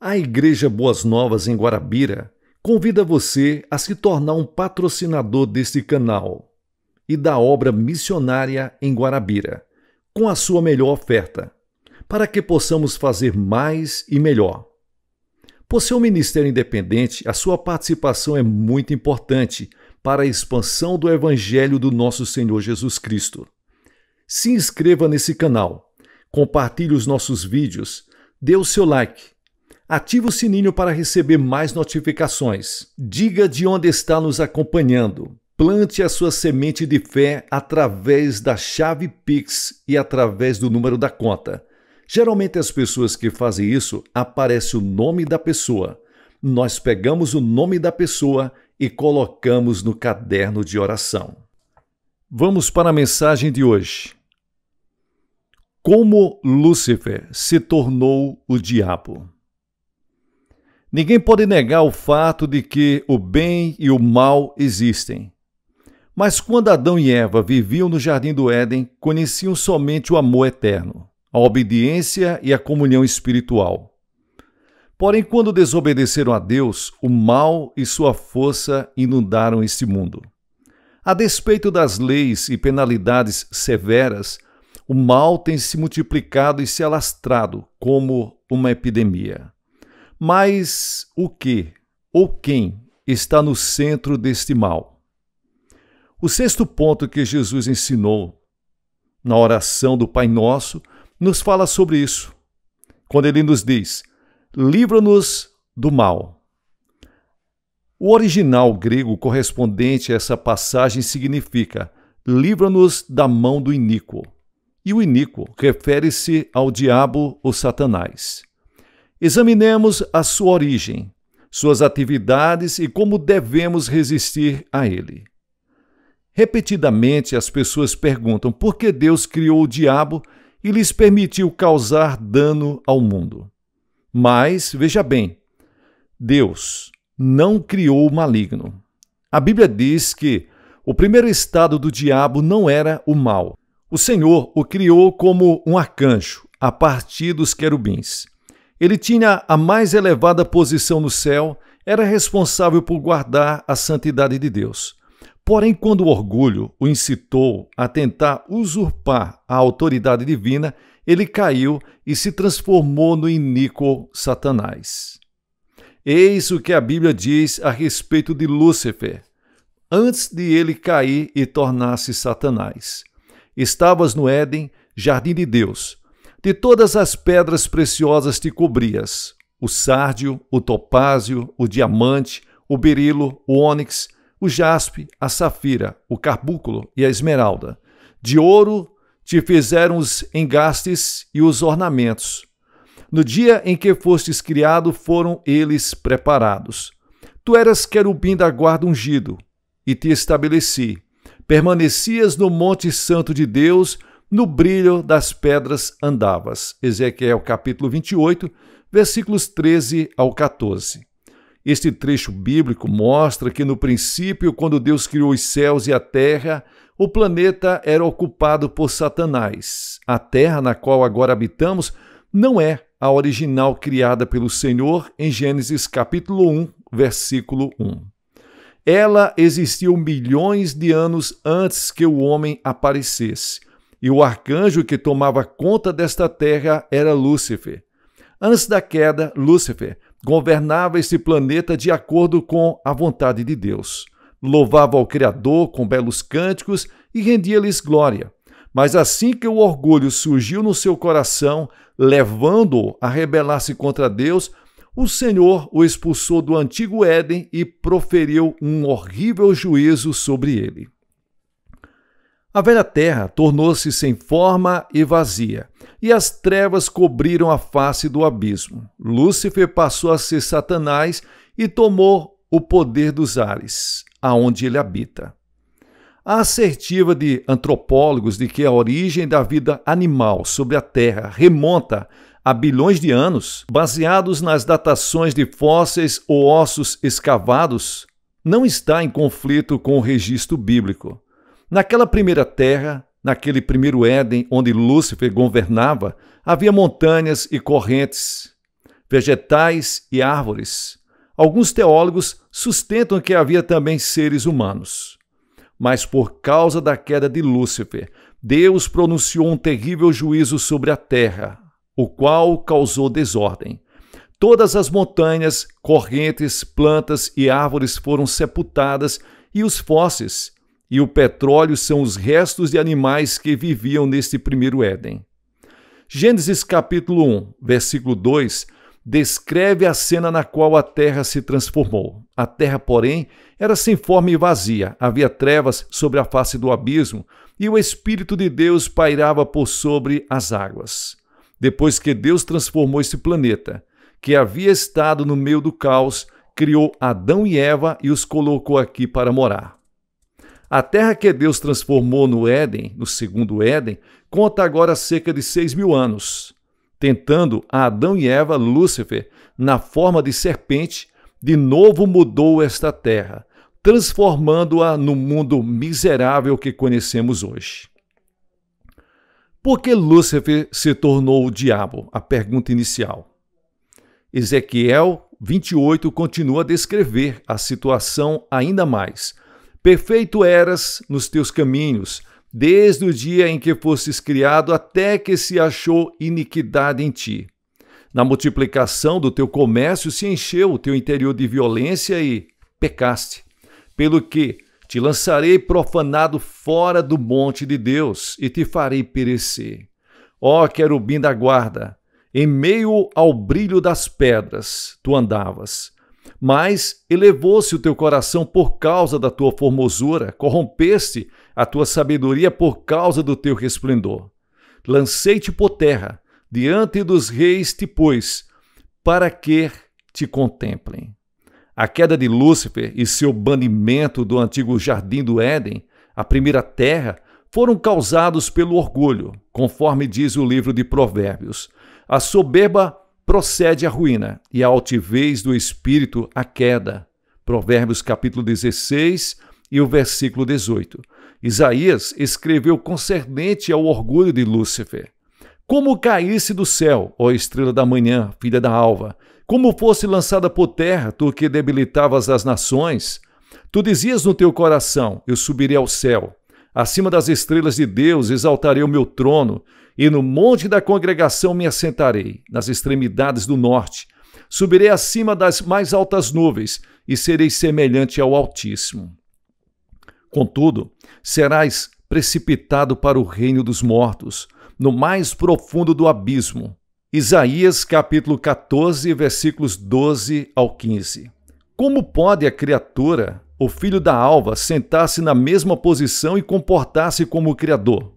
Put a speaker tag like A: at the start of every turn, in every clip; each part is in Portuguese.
A: A Igreja Boas Novas em Guarabira convida você a se tornar um patrocinador deste canal e da obra missionária em Guarabira, com a sua melhor oferta, para que possamos fazer mais e melhor. Por seu ministério independente, a sua participação é muito importante para a expansão do Evangelho do nosso Senhor Jesus Cristo. Se inscreva nesse canal, compartilhe os nossos vídeos, dê o seu like Ative o sininho para receber mais notificações. Diga de onde está nos acompanhando. Plante a sua semente de fé através da chave Pix e através do número da conta. Geralmente as pessoas que fazem isso aparece o nome da pessoa. Nós pegamos o nome da pessoa e colocamos no caderno de oração. Vamos para a mensagem de hoje. Como Lúcifer se tornou o diabo. Ninguém pode negar o fato de que o bem e o mal existem. Mas quando Adão e Eva viviam no jardim do Éden, conheciam somente o amor eterno, a obediência e a comunhão espiritual. Porém, quando desobedeceram a Deus, o mal e sua força inundaram este mundo. A despeito das leis e penalidades severas, o mal tem se multiplicado e se alastrado como uma epidemia. Mas o que ou quem está no centro deste mal? O sexto ponto que Jesus ensinou na oração do Pai Nosso nos fala sobre isso, quando ele nos diz: livra-nos do mal. O original grego correspondente a essa passagem significa: livra-nos da mão do iníquo. E o iníquo refere-se ao diabo ou Satanás. Examinemos a sua origem, suas atividades e como devemos resistir a ele. Repetidamente as pessoas perguntam por que Deus criou o diabo e lhes permitiu causar dano ao mundo. Mas, veja bem, Deus não criou o maligno. A Bíblia diz que o primeiro estado do diabo não era o mal. O Senhor o criou como um arcanjo, a partir dos querubins. Ele tinha a mais elevada posição no céu, era responsável por guardar a santidade de Deus. Porém, quando o orgulho o incitou a tentar usurpar a autoridade divina, ele caiu e se transformou no iníquo Satanás. Eis o que a Bíblia diz a respeito de Lúcifer, antes de ele cair e tornar-se Satanás. Estavas no Éden, jardim de Deus, de todas as pedras preciosas te cobrias: o sárdio, o topázio, o diamante, o berilo, o ônix, o jaspe, a safira, o carbúculo e a esmeralda. De ouro te fizeram os engastes e os ornamentos. No dia em que fostes criado, foram eles preparados. Tu eras querubim da guarda ungido, e te estabeleci. Permanecias no Monte Santo de Deus, no brilho das pedras andavas. Ezequiel capítulo 28, versículos 13 ao 14. Este trecho bíblico mostra que no princípio, quando Deus criou os céus e a terra, o planeta era ocupado por Satanás. A terra na qual agora habitamos não é a original criada pelo Senhor em Gênesis capítulo 1, versículo 1. Ela existiu milhões de anos antes que o homem aparecesse e o arcanjo que tomava conta desta terra era Lúcifer. Antes da queda, Lúcifer governava este planeta de acordo com a vontade de Deus. Louvava ao Criador com belos cânticos e rendia-lhes glória. Mas assim que o orgulho surgiu no seu coração, levando-o a rebelar-se contra Deus, o Senhor o expulsou do antigo Éden e proferiu um horrível juízo sobre ele. A velha terra tornou-se sem forma e vazia, e as trevas cobriram a face do abismo. Lúcifer passou a ser Satanás e tomou o poder dos ares, aonde ele habita. A assertiva de antropólogos de que a origem da vida animal sobre a Terra remonta a bilhões de anos, baseados nas datações de fósseis ou ossos escavados, não está em conflito com o registro bíblico. Naquela primeira terra, naquele primeiro Éden onde Lúcifer governava, havia montanhas e correntes, vegetais e árvores. Alguns teólogos sustentam que havia também seres humanos. Mas por causa da queda de Lúcifer, Deus pronunciou um terrível juízo sobre a terra, o qual causou desordem. Todas as montanhas, correntes, plantas e árvores foram sepultadas e os fósseis, e o petróleo são os restos de animais que viviam neste primeiro Éden. Gênesis capítulo 1, versículo 2 descreve a cena na qual a terra se transformou. A terra, porém, era sem forma e vazia, havia trevas sobre a face do abismo, e o Espírito de Deus pairava por sobre as águas. Depois que Deus transformou esse planeta, que havia estado no meio do caos, criou Adão e Eva e os colocou aqui para morar. A terra que Deus transformou no Éden, no segundo Éden, conta agora cerca de seis mil anos, tentando a Adão e Eva, Lúcifer, na forma de serpente, de novo mudou esta terra, transformando-a no mundo miserável que conhecemos hoje. Por que Lúcifer se tornou o diabo? A pergunta inicial. Ezequiel 28 continua a descrever a situação ainda mais Perfeito eras nos teus caminhos, desde o dia em que fostes criado até que se achou iniquidade em ti. Na multiplicação do teu comércio se encheu o teu interior de violência e pecaste. Pelo que te lançarei profanado fora do monte de Deus e te farei perecer. Ó querubim da guarda, em meio ao brilho das pedras tu andavas mas elevou-se o teu coração por causa da tua formosura, corrompeste a tua sabedoria por causa do teu resplendor. Lancei-te por terra, diante dos reis te pus, para que te contemplem. A queda de Lúcifer e seu banimento do antigo jardim do Éden, a primeira terra, foram causados pelo orgulho, conforme diz o livro de Provérbios. A soberba procede a ruína e a altivez do espírito a queda. Provérbios capítulo 16 e o versículo 18. Isaías escreveu concernente ao orgulho de Lúcifer. Como caísse do céu, ó estrela da manhã, filha da alva, como fosse lançada por terra, tu que debilitavas as nações, tu dizias no teu coração: Eu subirei ao céu, acima das estrelas de Deus exaltarei o meu trono, e no monte da congregação me assentarei, nas extremidades do norte. Subirei acima das mais altas nuvens e serei semelhante ao Altíssimo. Contudo, serás precipitado para o reino dos mortos, no mais profundo do abismo. Isaías capítulo 14, versículos 12 ao 15. Como pode a criatura, o filho da alva, sentar-se na mesma posição e comportar-se como o Criador?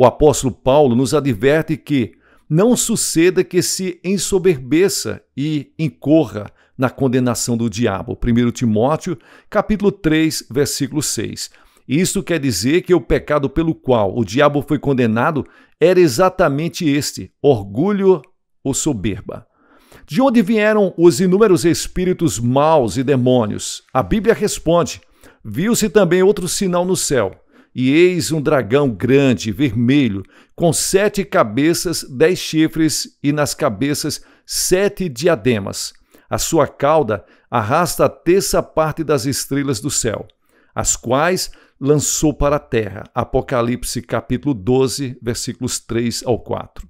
A: O apóstolo Paulo nos adverte que não suceda que se ensoberbeça e incorra na condenação do diabo. 1 Timóteo, capítulo 3, versículo 6. Isso quer dizer que o pecado pelo qual o diabo foi condenado era exatamente este: orgulho ou soberba. De onde vieram os inúmeros espíritos maus e demônios? A Bíblia responde: Viu-se também outro sinal no céu e eis um dragão grande, vermelho, com sete cabeças, dez chifres, e nas cabeças sete diademas. A sua cauda arrasta a terça parte das estrelas do céu, as quais lançou para a terra. Apocalipse capítulo 12, versículos 3 ao 4.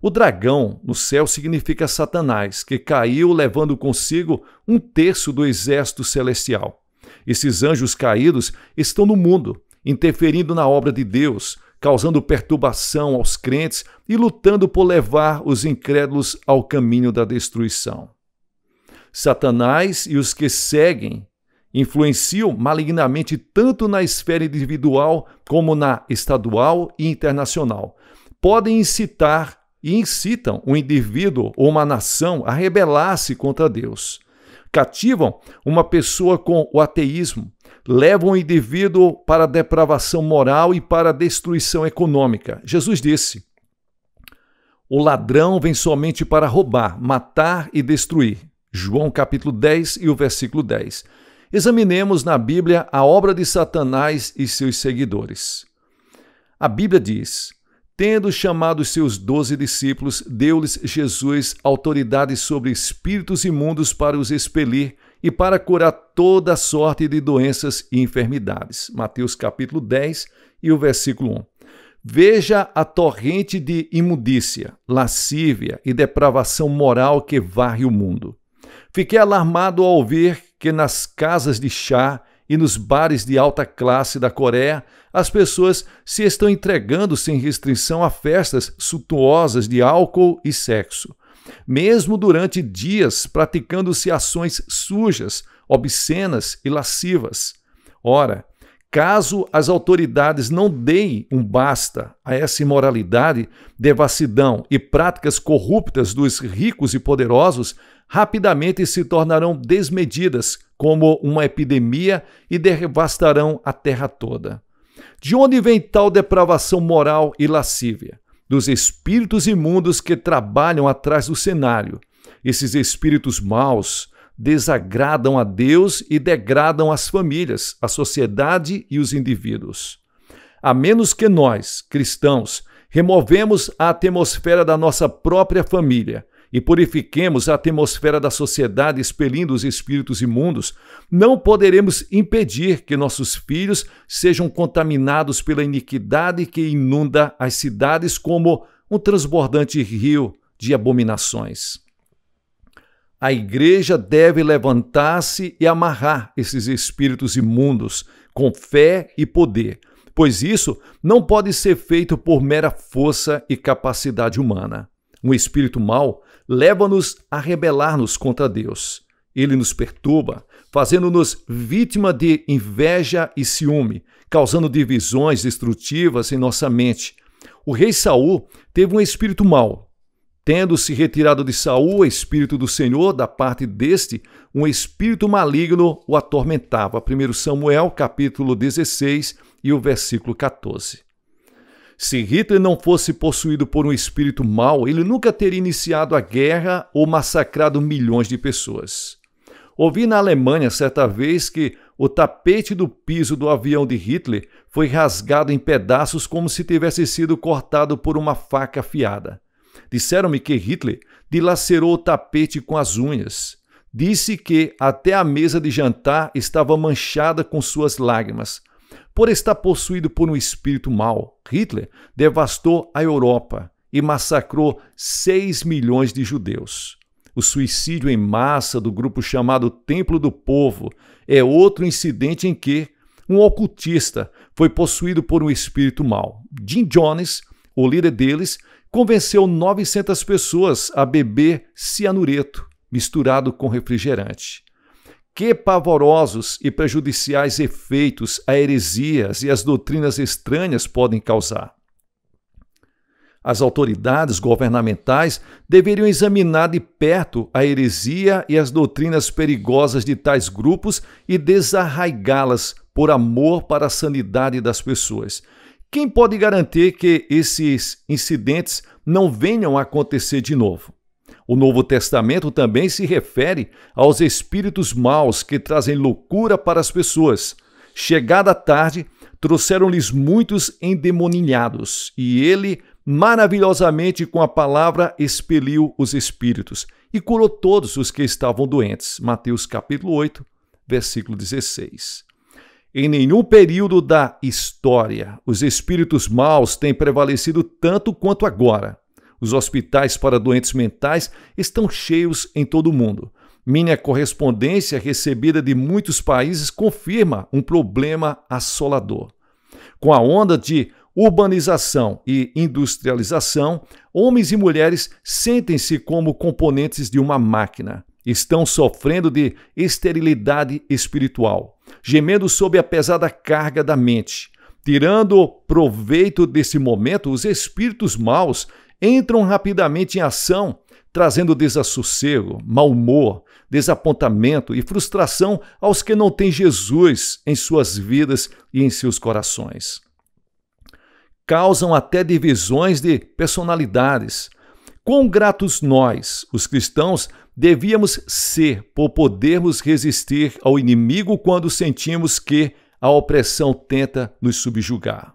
A: O dragão no céu significa Satanás, que caiu levando consigo um terço do exército celestial. Esses anjos caídos estão no mundo interferindo na obra de Deus, causando perturbação aos crentes e lutando por levar os incrédulos ao caminho da destruição. Satanás e os que seguem influenciam malignamente tanto na esfera individual como na estadual e internacional. Podem incitar e incitam um indivíduo ou uma nação a rebelar-se contra Deus cativam uma pessoa com o ateísmo, levam o indivíduo para a depravação moral e para a destruição econômica. Jesus disse: O ladrão vem somente para roubar, matar e destruir. João capítulo 10 e o versículo 10. Examinemos na Bíblia a obra de Satanás e seus seguidores. A Bíblia diz: Tendo chamado seus doze discípulos, deu-lhes Jesus autoridade sobre espíritos imundos para os expelir e para curar toda sorte de doenças e enfermidades. Mateus capítulo 10 e o versículo 1. Veja a torrente de imundícia, lascívia e depravação moral que varre o mundo. Fiquei alarmado ao ouvir que nas casas de chá e nos bares de alta classe da Coreia, as pessoas se estão entregando sem restrição a festas suntuosas de álcool e sexo. Mesmo durante dias praticando-se ações sujas, obscenas e lascivas. Ora, caso as autoridades não deem um basta a essa imoralidade, devassidão e práticas corruptas dos ricos e poderosos, rapidamente se tornarão desmedidas, como uma epidemia e devastarão a terra toda. De onde vem tal depravação moral e lascívia? Dos espíritos imundos que trabalham atrás do cenário. Esses espíritos maus desagradam a Deus e degradam as famílias, a sociedade e os indivíduos. A menos que nós, cristãos, removemos a atmosfera da nossa própria família, e purifiquemos a atmosfera da sociedade expelindo os espíritos imundos, não poderemos impedir que nossos filhos sejam contaminados pela iniquidade que inunda as cidades como um transbordante rio de abominações. A igreja deve levantar-se e amarrar esses espíritos imundos com fé e poder, pois isso não pode ser feito por mera força e capacidade humana. Um espírito mau leva-nos a rebelar-nos contra Deus. Ele nos perturba, fazendo-nos vítima de inveja e ciúme, causando divisões destrutivas em nossa mente. O rei Saul teve um espírito mau. Tendo-se retirado de Saul o espírito do Senhor da parte deste, um espírito maligno o atormentava. 1 Samuel, capítulo 16 e o versículo 14. Se Hitler não fosse possuído por um espírito mau, ele nunca teria iniciado a guerra ou massacrado milhões de pessoas. Ouvi na Alemanha certa vez que o tapete do piso do avião de Hitler foi rasgado em pedaços como se tivesse sido cortado por uma faca afiada. Disseram-me que Hitler dilacerou o tapete com as unhas. Disse que até a mesa de jantar estava manchada com suas lágrimas, por estar possuído por um espírito mau, Hitler devastou a Europa e massacrou 6 milhões de judeus. O suicídio em massa do grupo chamado Templo do Povo é outro incidente em que um ocultista foi possuído por um espírito mau. Jim Jones, o líder deles, convenceu 900 pessoas a beber cianureto misturado com refrigerante que pavorosos e prejudiciais efeitos a heresias e as doutrinas estranhas podem causar. As autoridades governamentais deveriam examinar de perto a heresia e as doutrinas perigosas de tais grupos e desarraigá-las por amor para a sanidade das pessoas. Quem pode garantir que esses incidentes não venham a acontecer de novo? O Novo Testamento também se refere aos espíritos maus que trazem loucura para as pessoas. Chegada a tarde, trouxeram-lhes muitos endemoninhados, e ele, maravilhosamente com a palavra, expeliu os espíritos e curou todos os que estavam doentes. Mateus capítulo 8, versículo 16. Em nenhum período da história os espíritos maus têm prevalecido tanto quanto agora. Os hospitais para doentes mentais estão cheios em todo o mundo. Minha correspondência recebida de muitos países confirma um problema assolador. Com a onda de urbanização e industrialização, homens e mulheres sentem-se como componentes de uma máquina. Estão sofrendo de esterilidade espiritual, gemendo sob a pesada carga da mente. Tirando proveito desse momento, os espíritos maus entram rapidamente em ação, trazendo desassossego, mau humor, desapontamento e frustração aos que não têm Jesus em suas vidas e em seus corações. Causam até divisões de personalidades. Quão gratos nós, os cristãos, devíamos ser por podermos resistir ao inimigo quando sentimos que a opressão tenta nos subjugar.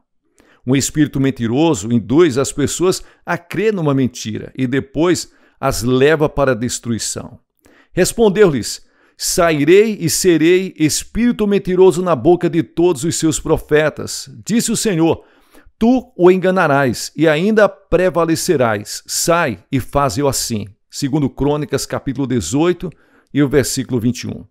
A: Um espírito mentiroso induz as pessoas a crer numa mentira e depois as leva para a destruição. Respondeu-lhes: Sairei e serei espírito mentiroso na boca de todos os seus profetas. Disse o Senhor: Tu o enganarás e ainda prevalecerás. Sai e faze-o assim. Segundo Crônicas, capítulo 18 e o versículo 21.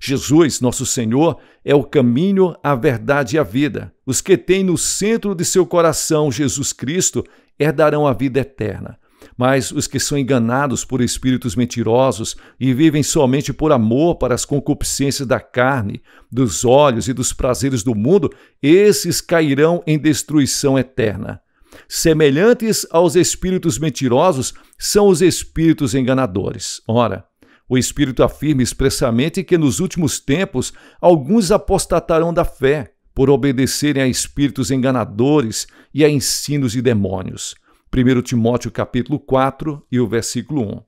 A: Jesus, nosso Senhor, é o caminho, a verdade e a vida. Os que têm no centro de seu coração Jesus Cristo herdarão a vida eterna. Mas os que são enganados por espíritos mentirosos e vivem somente por amor para as concupiscências da carne, dos olhos e dos prazeres do mundo, esses cairão em destruição eterna. Semelhantes aos espíritos mentirosos são os espíritos enganadores. Ora, o Espírito afirma expressamente que nos últimos tempos alguns apostatarão da fé por obedecerem a espíritos enganadores e a ensinos de demônios. 1 Timóteo capítulo 4 e o versículo 1.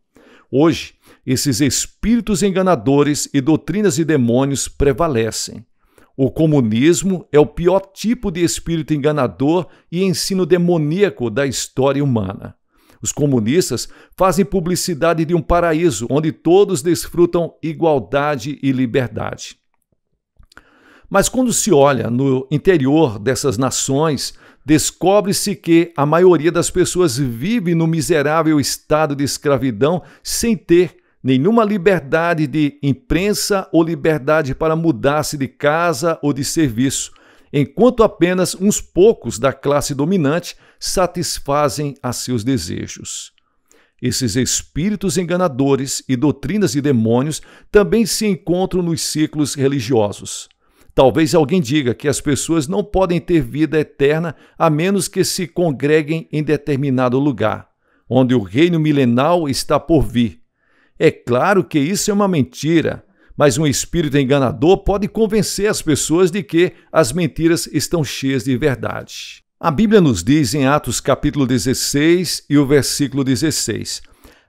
A: Hoje, esses espíritos enganadores e doutrinas de demônios prevalecem. O comunismo é o pior tipo de espírito enganador e ensino demoníaco da história humana. Os comunistas fazem publicidade de um paraíso onde todos desfrutam igualdade e liberdade. Mas quando se olha no interior dessas nações, descobre-se que a maioria das pessoas vive no miserável estado de escravidão sem ter nenhuma liberdade de imprensa ou liberdade para mudar-se de casa ou de serviço enquanto apenas uns poucos da classe dominante satisfazem a seus desejos. Esses espíritos enganadores e doutrinas de demônios também se encontram nos ciclos religiosos. Talvez alguém diga que as pessoas não podem ter vida eterna a menos que se congreguem em determinado lugar, onde o reino milenal está por vir. É claro que isso é uma mentira mas um espírito enganador pode convencer as pessoas de que as mentiras estão cheias de verdade. A Bíblia nos diz em Atos capítulo 16 e o versículo 16: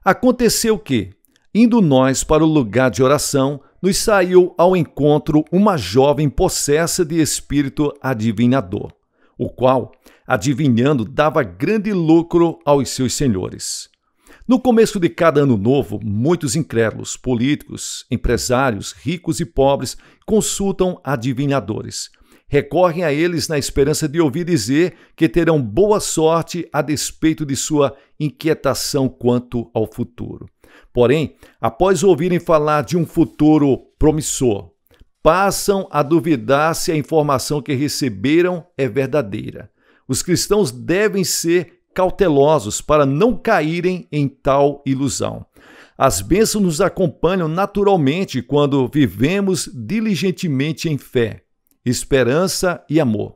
A: Aconteceu que, indo nós para o lugar de oração, nos saiu ao encontro uma jovem possessa de espírito adivinhador, o qual, adivinhando, dava grande lucro aos seus senhores. No começo de cada ano novo, muitos incrédulos, políticos, empresários, ricos e pobres consultam adivinhadores. Recorrem a eles na esperança de ouvir dizer que terão boa sorte a despeito de sua inquietação quanto ao futuro. Porém, após ouvirem falar de um futuro promissor, passam a duvidar se a informação que receberam é verdadeira. Os cristãos devem ser cautelosos para não caírem em tal ilusão. As bênçãos nos acompanham naturalmente quando vivemos diligentemente em fé, esperança e amor,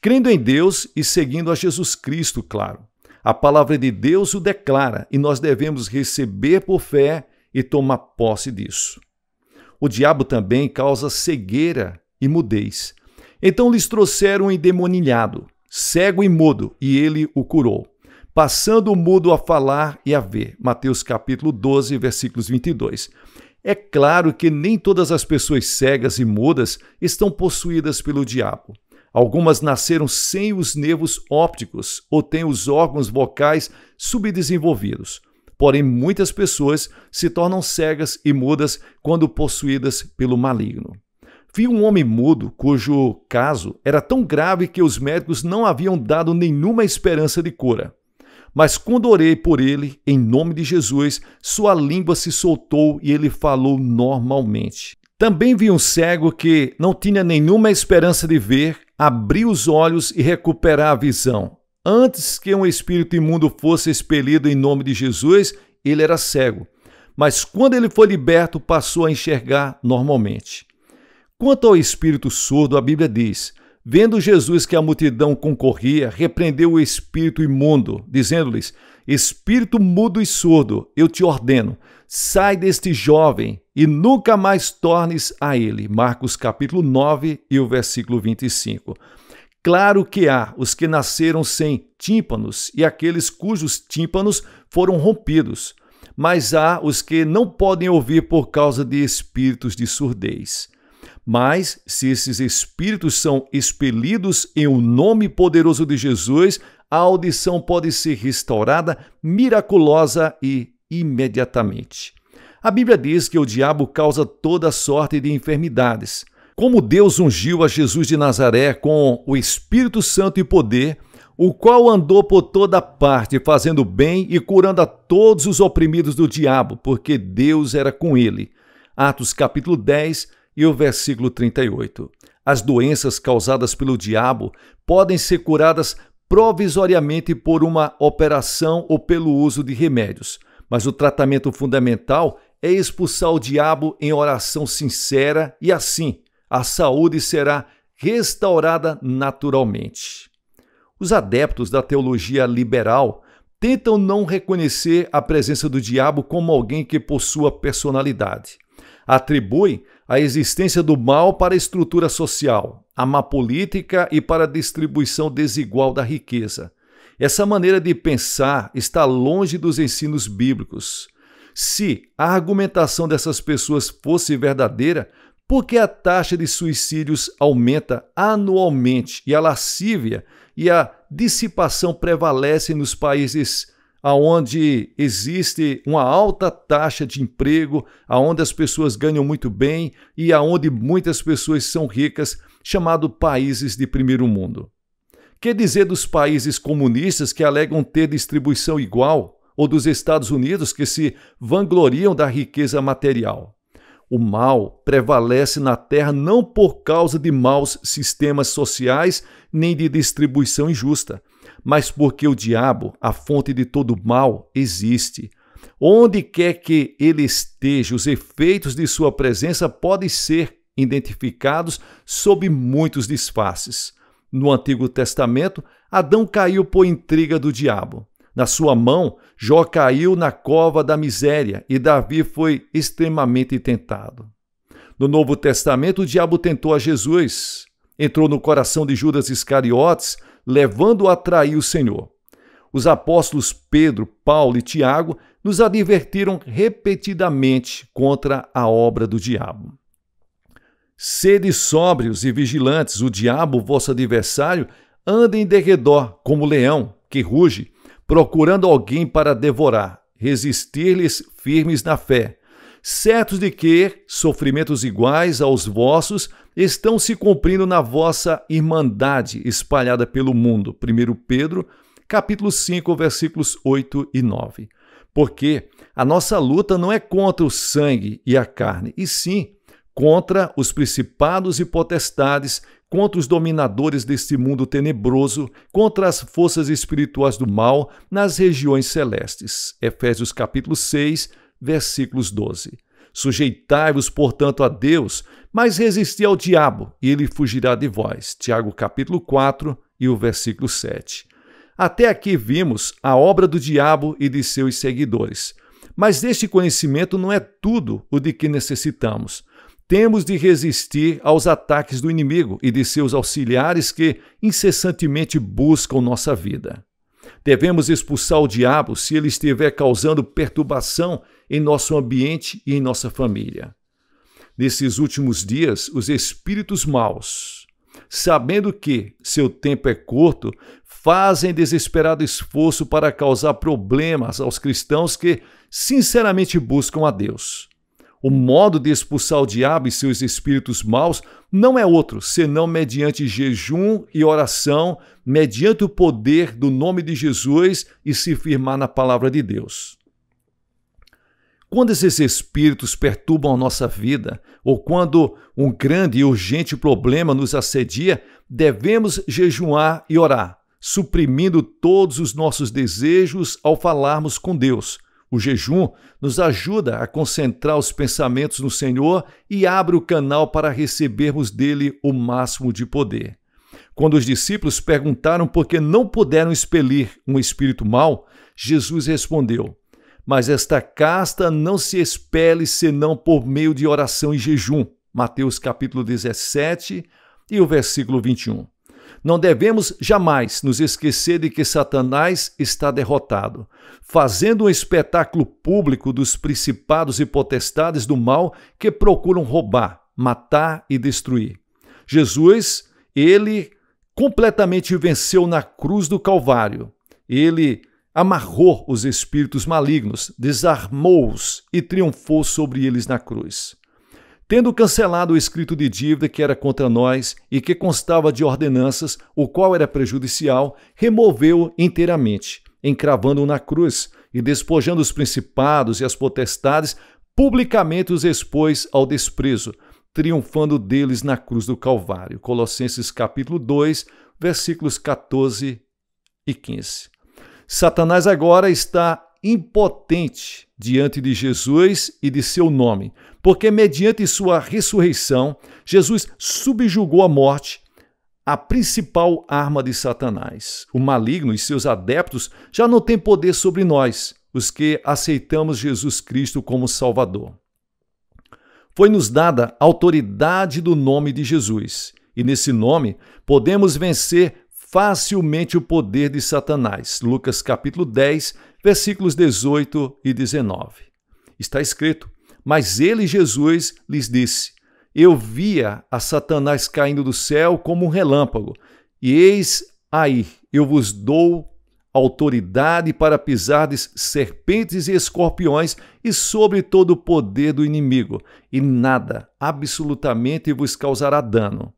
A: crendo em Deus e seguindo a Jesus Cristo, claro. A palavra de Deus o declara e nós devemos receber por fé e tomar posse disso. O diabo também causa cegueira e mudez. Então lhes trouxeram um endemoninhado, cego e mudo, e ele o curou, passando o mudo a falar e a ver. Mateus capítulo 12, versículos 22. É claro que nem todas as pessoas cegas e mudas estão possuídas pelo diabo. Algumas nasceram sem os nervos ópticos ou têm os órgãos vocais subdesenvolvidos. Porém, muitas pessoas se tornam cegas e mudas quando possuídas pelo maligno. Vi um homem mudo cujo caso era tão grave que os médicos não haviam dado nenhuma esperança de cura. Mas quando orei por ele, em nome de Jesus, sua língua se soltou e ele falou normalmente. Também vi um cego que não tinha nenhuma esperança de ver, abrir os olhos e recuperar a visão. Antes que um espírito imundo fosse expelido em nome de Jesus, ele era cego. Mas quando ele foi liberto, passou a enxergar normalmente. Quanto ao espírito surdo, a Bíblia diz: Vendo Jesus que a multidão concorria, repreendeu o espírito imundo, dizendo-lhes: Espírito mudo e surdo, eu te ordeno, sai deste jovem e nunca mais tornes a ele. Marcos capítulo 9 e o versículo 25. Claro que há os que nasceram sem tímpanos e aqueles cujos tímpanos foram rompidos, mas há os que não podem ouvir por causa de espíritos de surdez. Mas se esses espíritos são expelidos em o um nome poderoso de Jesus, a audição pode ser restaurada miraculosa e imediatamente. A Bíblia diz que o diabo causa toda sorte de enfermidades. Como Deus ungiu a Jesus de Nazaré com o Espírito Santo e poder, o qual andou por toda parte, fazendo bem e curando a todos os oprimidos do diabo, porque Deus era com ele. Atos capítulo 10, e o versículo 38. As doenças causadas pelo diabo podem ser curadas provisoriamente por uma operação ou pelo uso de remédios, mas o tratamento fundamental é expulsar o diabo em oração sincera e assim a saúde será restaurada naturalmente. Os adeptos da teologia liberal tentam não reconhecer a presença do diabo como alguém que possua personalidade. Atribuem a existência do mal para a estrutura social, a má política e para a distribuição desigual da riqueza. Essa maneira de pensar está longe dos ensinos bíblicos. Se a argumentação dessas pessoas fosse verdadeira, por que a taxa de suicídios aumenta anualmente e a lascívia e a dissipação prevalecem nos países aonde existe uma alta taxa de emprego, aonde as pessoas ganham muito bem e aonde muitas pessoas são ricas, chamado países de primeiro mundo. Que dizer dos países comunistas que alegam ter distribuição igual ou dos Estados Unidos que se vangloriam da riqueza material? O mal prevalece na Terra não por causa de maus sistemas sociais nem de distribuição injusta, mas porque o diabo, a fonte de todo mal, existe. Onde quer que ele esteja, os efeitos de sua presença podem ser identificados sob muitos disfarces. No Antigo Testamento, Adão caiu por intriga do diabo. Na sua mão, Jó caiu na cova da miséria e Davi foi extremamente tentado. No Novo Testamento, o diabo tentou a Jesus, entrou no coração de Judas Iscariotes, levando-o a trair o Senhor. Os apóstolos Pedro, Paulo e Tiago nos advertiram repetidamente contra a obra do diabo. Sede sóbrios e vigilantes, o diabo, vosso adversário, anda em derredor, como leão que ruge, procurando alguém para devorar. Resistir-lhes firmes na fé, certos de que sofrimentos iguais aos vossos estão se cumprindo na vossa irmandade espalhada pelo mundo. 1 Pedro, capítulo 5, versículos 8 e 9. Porque a nossa luta não é contra o sangue e a carne, e sim contra os principados e potestades, contra os dominadores deste mundo tenebroso, contra as forças espirituais do mal nas regiões celestes. Efésios capítulo 6, versículos 12. Sujeitai-vos, portanto, a Deus, mas resisti ao diabo, e ele fugirá de vós. Tiago capítulo 4 e o versículo 7. Até aqui vimos a obra do diabo e de seus seguidores. Mas este conhecimento não é tudo o de que necessitamos. Temos de resistir aos ataques do inimigo e de seus auxiliares que incessantemente buscam nossa vida. Devemos expulsar o diabo se ele estiver causando perturbação em nosso ambiente e em nossa família. Nesses últimos dias, os espíritos maus, sabendo que seu tempo é curto, fazem desesperado esforço para causar problemas aos cristãos que sinceramente buscam a Deus. O modo de expulsar o diabo e seus espíritos maus não é outro, senão mediante jejum e oração, mediante o poder do nome de Jesus e se firmar na palavra de Deus. Quando esses espíritos perturbam a nossa vida, ou quando um grande e urgente problema nos assedia, devemos jejuar e orar, suprimindo todos os nossos desejos ao falarmos com Deus. O jejum nos ajuda a concentrar os pensamentos no Senhor e abre o canal para recebermos dele o máximo de poder. Quando os discípulos perguntaram por que não puderam expelir um espírito mau, Jesus respondeu: mas esta casta não se expele senão por meio de oração e jejum. Mateus capítulo 17 e o versículo 21. Não devemos jamais nos esquecer de que Satanás está derrotado, fazendo um espetáculo público dos principados e potestades do mal que procuram roubar, matar e destruir. Jesus, ele completamente venceu na cruz do Calvário. Ele amarrou os espíritos malignos, desarmou-os e triunfou sobre eles na cruz. Tendo cancelado o escrito de dívida que era contra nós e que constava de ordenanças, o qual era prejudicial, removeu-o inteiramente, encravando-o na cruz e despojando os principados e as potestades, publicamente os expôs ao desprezo, triunfando deles na cruz do Calvário. Colossenses capítulo 2, versículos 14 e 15. Satanás agora está impotente diante de Jesus e de seu nome, porque mediante sua ressurreição, Jesus subjugou a morte, a principal arma de Satanás. O maligno e seus adeptos já não têm poder sobre nós, os que aceitamos Jesus Cristo como Salvador. Foi-nos dada a autoridade do nome de Jesus, e nesse nome podemos vencer facilmente o poder de Satanás. Lucas capítulo 10, versículos 18 e 19. Está escrito: Mas ele, Jesus, lhes disse: Eu via a Satanás caindo do céu como um relâmpago, e eis aí, eu vos dou autoridade para pisardes serpentes e escorpiões e sobre todo o poder do inimigo, e nada, absolutamente, vos causará dano.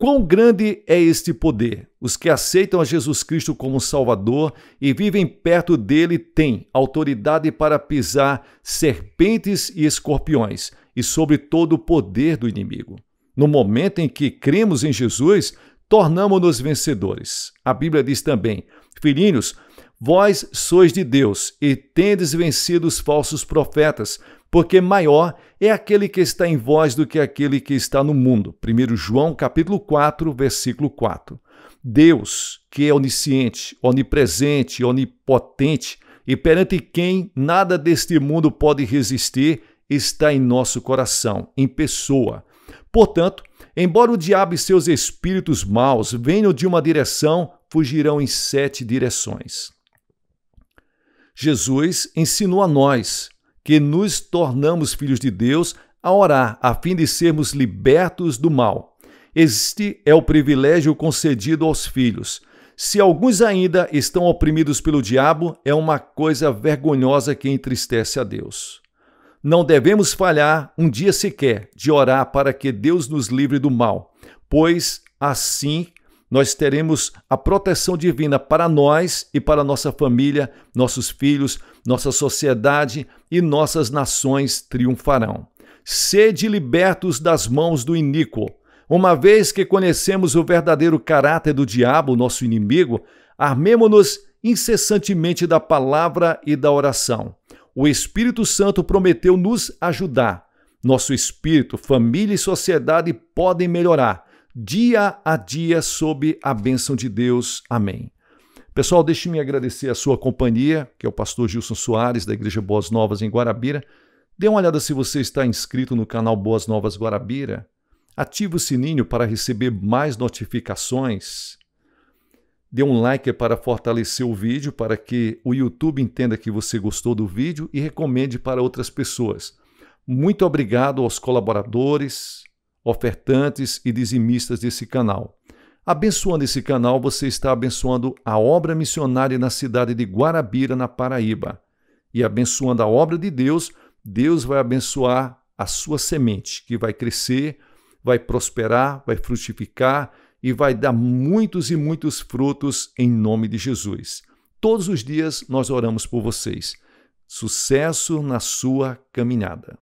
A: Quão grande é este poder? Os que aceitam a Jesus Cristo como Salvador e vivem perto dele têm autoridade para pisar serpentes e escorpiões e sobre todo o poder do inimigo. No momento em que cremos em Jesus, tornamos-nos vencedores. A Bíblia diz também: Filhinhos, vós sois de Deus e tendes vencido os falsos profetas, porque maior é aquele que está em vós do que aquele que está no mundo. 1 João capítulo 4, versículo 4. Deus, que é onisciente, onipresente, onipotente, e perante quem nada deste mundo pode resistir, está em nosso coração, em pessoa. Portanto, embora o diabo e seus espíritos maus venham de uma direção, fugirão em sete direções. Jesus ensinou a nós que nos tornamos filhos de Deus a orar, a fim de sermos libertos do mal. Este é o privilégio concedido aos filhos. Se alguns ainda estão oprimidos pelo diabo, é uma coisa vergonhosa que entristece a Deus. Não devemos falhar um dia sequer de orar para que Deus nos livre do mal, pois assim nós teremos a proteção divina para nós e para nossa família, nossos filhos, nossa sociedade e nossas nações triunfarão. Sede libertos das mãos do iníquo. Uma vez que conhecemos o verdadeiro caráter do diabo, nosso inimigo, armemo-nos incessantemente da palavra e da oração. O Espírito Santo prometeu nos ajudar. Nosso espírito, família e sociedade podem melhorar dia a dia sob a bênção de Deus. Amém. Pessoal, deixe-me agradecer a sua companhia, que é o pastor Gilson Soares, da Igreja Boas Novas em Guarabira. Dê uma olhada se você está inscrito no canal Boas Novas Guarabira. Ative o sininho para receber mais notificações. Dê um like é para fortalecer o vídeo, para que o YouTube entenda que você gostou do vídeo e recomende para outras pessoas. Muito obrigado aos colaboradores, ofertantes e dizimistas desse canal. Abençoando esse canal, você está abençoando a obra missionária na cidade de Guarabira, na Paraíba. E abençoando a obra de Deus, Deus vai abençoar a sua semente, que vai crescer, vai prosperar, vai frutificar e vai dar muitos e muitos frutos em nome de Jesus. Todos os dias nós oramos por vocês. Sucesso na sua caminhada.